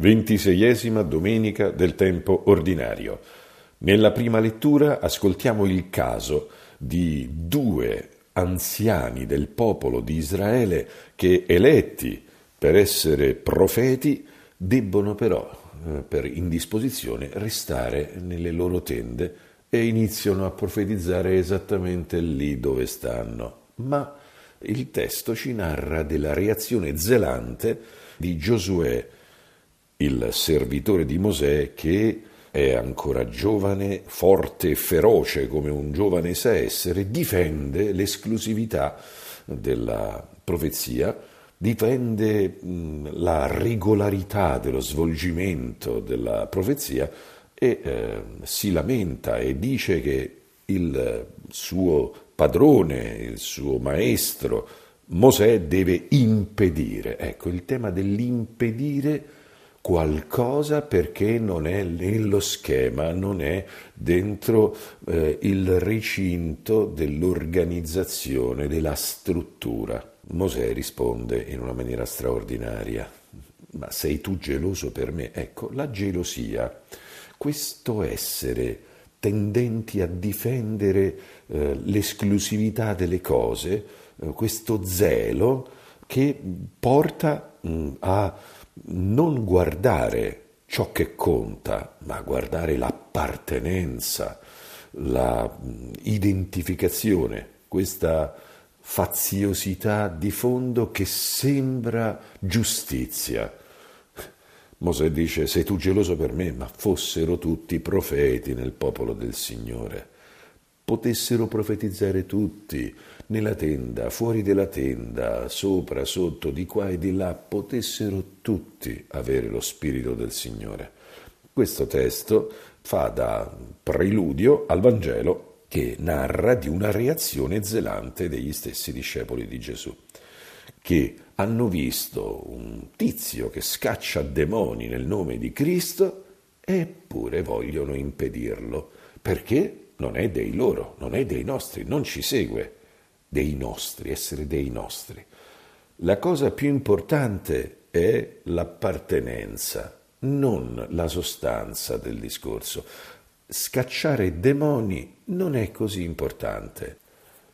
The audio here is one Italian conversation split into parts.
26esima domenica del tempo ordinario. Nella prima lettura ascoltiamo il caso di due anziani del popolo di Israele che, eletti per essere profeti, debbono però, eh, per indisposizione, restare nelle loro tende e iniziano a profetizzare esattamente lì dove stanno. Ma il testo ci narra della reazione zelante di Giosuè il servitore di Mosè che è ancora giovane, forte e feroce come un giovane sa essere, difende l'esclusività della profezia, difende mm, la regolarità dello svolgimento della profezia e eh, si lamenta e dice che il suo padrone, il suo maestro, Mosè deve impedire. Ecco, il tema dell'impedire qualcosa perché non è nello schema, non è dentro eh, il recinto dell'organizzazione, della struttura. Mosè risponde in una maniera straordinaria, ma sei tu geloso per me? Ecco, la gelosia, questo essere tendenti a difendere eh, l'esclusività delle cose, eh, questo zelo che porta mh, mm, a non guardare ciò che conta, ma guardare l'appartenenza, l'identificazione, la mm, questa faziosità di fondo che sembra giustizia. Mosè dice, sei tu geloso per me, ma fossero tutti profeti nel popolo del Signore potessero profetizzare tutti, nella tenda, fuori della tenda, sopra, sotto, di qua e di là, potessero tutti avere lo Spirito del Signore. Questo testo fa da preludio al Vangelo che narra di una reazione zelante degli stessi discepoli di Gesù, che hanno visto un tizio che scaccia demoni nel nome di Cristo, eppure vogliono impedirlo. Perché? non è dei loro, non è dei nostri, non ci segue dei nostri, essere dei nostri. La cosa più importante è l'appartenenza, non la sostanza del discorso. Scacciare demoni non è così importante.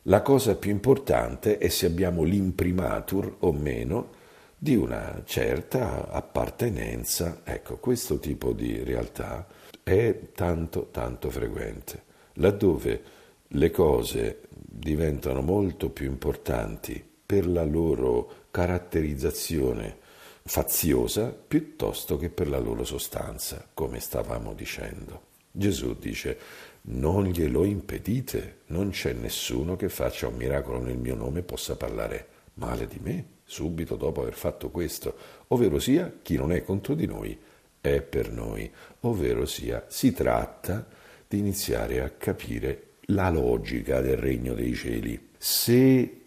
La cosa più importante è se abbiamo l'imprimatur o meno di una certa appartenenza. Ecco, questo tipo di realtà è tanto, tanto frequente laddove le cose diventano molto più importanti per la loro caratterizzazione faziosa piuttosto che per la loro sostanza, come stavamo dicendo. Gesù dice, non glielo impedite, non c'è nessuno che faccia un miracolo nel mio nome e possa parlare male di me subito dopo aver fatto questo, ovvero sia chi non è contro di noi è per noi, ovvero sia si tratta di di iniziare a capire la logica del regno dei cieli. Se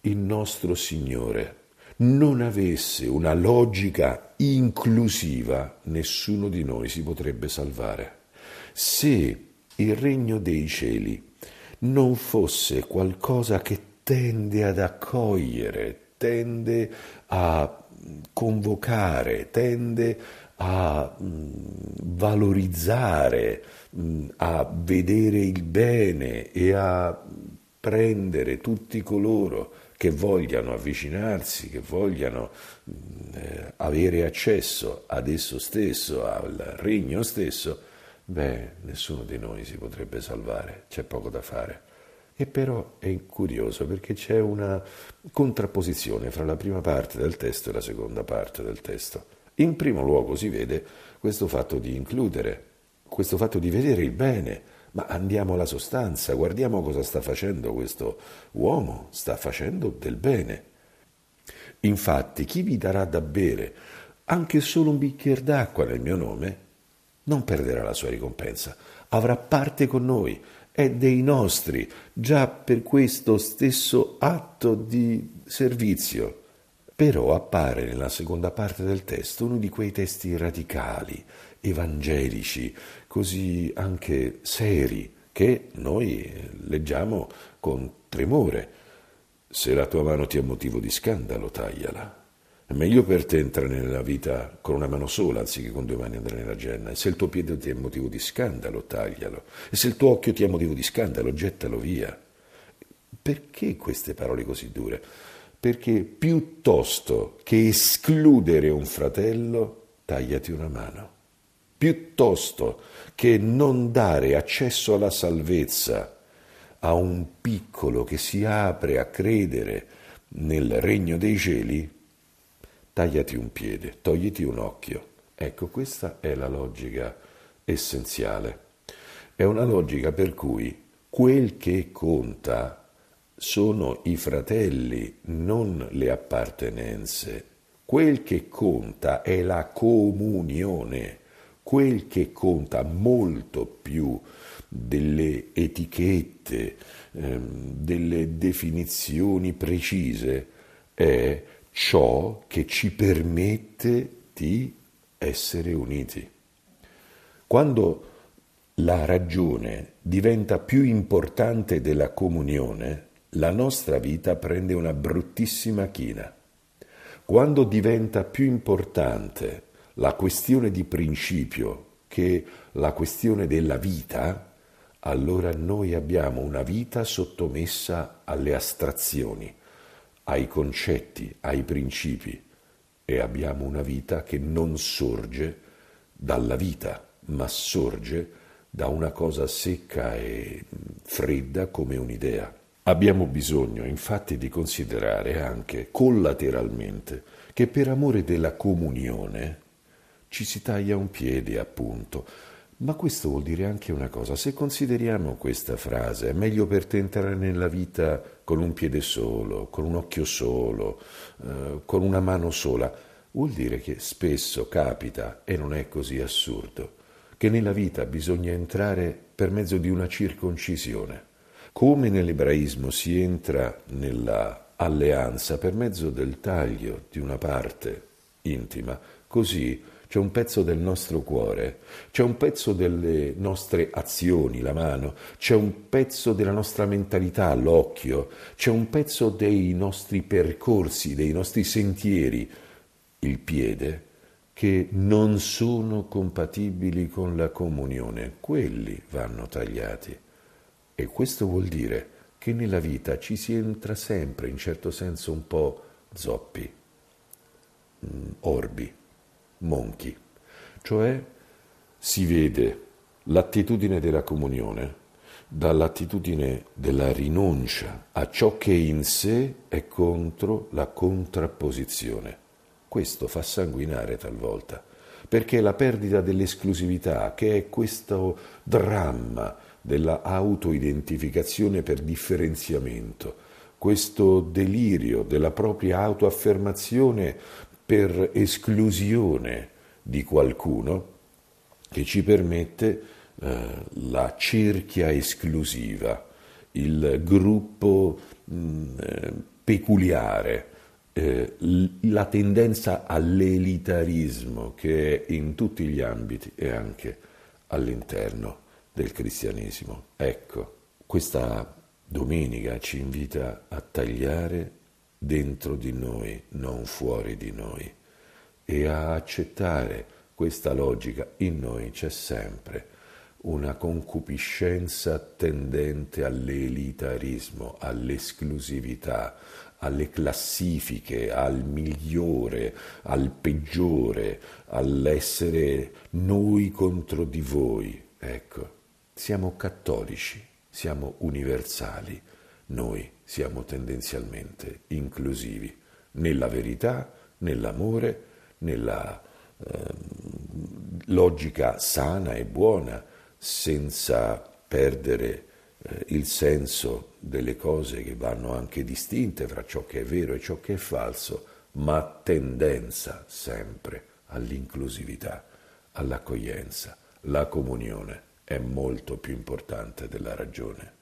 il nostro Signore non avesse una logica inclusiva, nessuno di noi si potrebbe salvare. Se il regno dei cieli non fosse qualcosa che tende ad accogliere, tende a convocare, tende a mm, valorizzare, mm, a vedere il bene e a prendere tutti coloro che vogliano avvicinarsi, che vogliano mm, eh, avere accesso ad esso stesso, al regno stesso, beh, nessuno di noi si potrebbe salvare, c'è poco da fare. E però è curioso perché c'è una contrapposizione fra la prima parte del testo e la seconda parte del testo. In primo luogo si vede questo fatto di includere, questo fatto di vedere il bene, ma andiamo alla sostanza, guardiamo cosa sta facendo questo uomo, sta facendo del bene. Infatti chi vi darà da bere anche solo un bicchiere d'acqua nel mio nome, non perderà la sua ricompensa, avrà parte con noi, è dei nostri, già per questo stesso atto di servizio. Però appare nella seconda parte del testo uno di quei testi radicali, evangelici, così anche seri, che noi leggiamo con tremore. Se la tua mano ti è motivo di scandalo, tagliala. È meglio per te entrare nella vita con una mano sola anziché con due mani andare nella genna. E se il tuo piede ti è motivo di scandalo, taglialo. E se il tuo occhio ti è motivo di scandalo, gettalo via. Perché queste parole così dure? perché piuttosto che escludere un fratello, tagliati una mano. Piuttosto che non dare accesso alla salvezza a un piccolo che si apre a credere nel regno dei cieli, tagliati un piede, togliti un occhio. Ecco, questa è la logica essenziale. È una logica per cui quel che conta sono i fratelli, non le appartenenze. Quel che conta è la comunione, quel che conta molto più delle etichette, ehm, delle definizioni precise, è ciò che ci permette di essere uniti. Quando la ragione diventa più importante della comunione, la nostra vita prende una bruttissima china. Quando diventa più importante la questione di principio che la questione della vita, allora noi abbiamo una vita sottomessa alle astrazioni, ai concetti, ai principi e abbiamo una vita che non sorge dalla vita, ma sorge da una cosa secca e fredda come un'idea. Abbiamo bisogno infatti di considerare anche collateralmente che per amore della comunione ci si taglia un piede, appunto. Ma questo vuol dire anche una cosa, se consideriamo questa frase, è meglio per te entrare nella vita con un piede solo, con un occhio solo, eh, con una mano sola, vuol dire che spesso capita, e non è così assurdo, che nella vita bisogna entrare per mezzo di una circoncisione come nell'ebraismo si entra nella alleanza per mezzo del taglio di una parte intima, così c'è un pezzo del nostro cuore, c'è un pezzo delle nostre azioni, la mano, c'è un pezzo della nostra mentalità, l'occhio, c'è un pezzo dei nostri percorsi, dei nostri sentieri, il piede, che non sono compatibili con la comunione. Quelli vanno tagliati. E questo vuol dire che nella vita ci si entra sempre in certo senso un po' zoppi, mm, orbi, monchi, cioè si vede l'attitudine della comunione dall'attitudine della rinuncia a ciò che in sé è contro la contrapposizione. Questo fa sanguinare talvolta, perché è la perdita dell'esclusività, che è questo dramma della autoidentificazione per differenziamento, questo delirio della propria autoaffermazione per esclusione di qualcuno che ci permette eh, la cerchia esclusiva, il gruppo mh, peculiare, eh, la tendenza all'elitarismo che è in tutti gli ambiti e anche all'interno del cristianesimo. Ecco, questa domenica ci invita a tagliare dentro di noi, non fuori di noi, e a accettare questa logica. In noi c'è sempre una concupiscenza tendente all'elitarismo, all'esclusività, alle classifiche, al migliore, al peggiore, all'essere noi contro di voi. Ecco, siamo cattolici, siamo universali, noi siamo tendenzialmente inclusivi nella verità, nell'amore, nella eh, logica sana e buona, senza perdere eh, il senso delle cose che vanno anche distinte fra ciò che è vero e ciò che è falso, ma tendenza sempre all'inclusività, all'accoglienza, alla comunione è molto più importante della ragione.